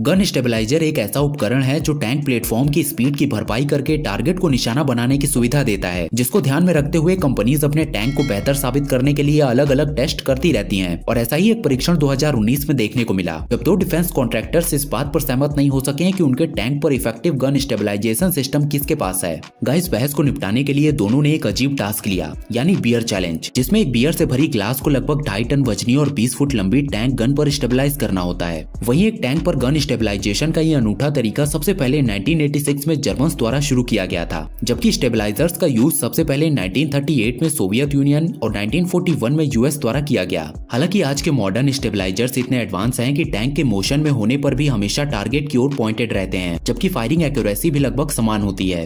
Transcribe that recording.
gun stabiliser एक ऐसा उपकरण है जो टैंक प्लेटफॉर्म की स्पीड की भरपाई करके टारगेट को निशाना बनाने की सुविधा देता है जिसको ध्यान में रखते हुए कंपनीज अपने टैंक को बेहतर साबित करने के लिए अलग अलग टेस्ट करती रहती हैं और ऐसा ही एक परीक्षण 2019 में देखने को मिला जब दो डिफेंस कॉन्ट्रेक्टर इस बात आरोप सहमत नहीं हो सके की उनके टैंक आरोप इफेक्टिव गन स्टेबिलाईजेशन सिस्टम किसके पास है गाइस बहस को निपटाने के लिए दोनों ने एक अजीब टास्क लिया यानी बियर चैलेंज जिसमे एक बियर ऐसी भरी ग्लास को लगभग ढाई टन वजनी और बीस फुट लंबी टैंक गन आरोप स्टेबिलाईज करना होता है वही एक टैंक आरोप गन स्टेबिलाईजेशन का ये अनूठा तरीका सबसे पहले 1986 में जर्मन्स द्वारा शुरू किया गया था जबकि स्टेबिलाईजर्स का यूज सबसे पहले 1938 में सोवियत यूनियन और 1941 में यूएस द्वारा किया गया हालांकि आज के मॉडर्न स्टेबिलाईजर्स इतने एडवांस हैं कि टैंक के मोशन में होने पर भी हमेशा टारगेट की ओर पॉइंटेड रहते हैं जबकि फायरिंग एक्यूरेसी भी लगभग समान होती है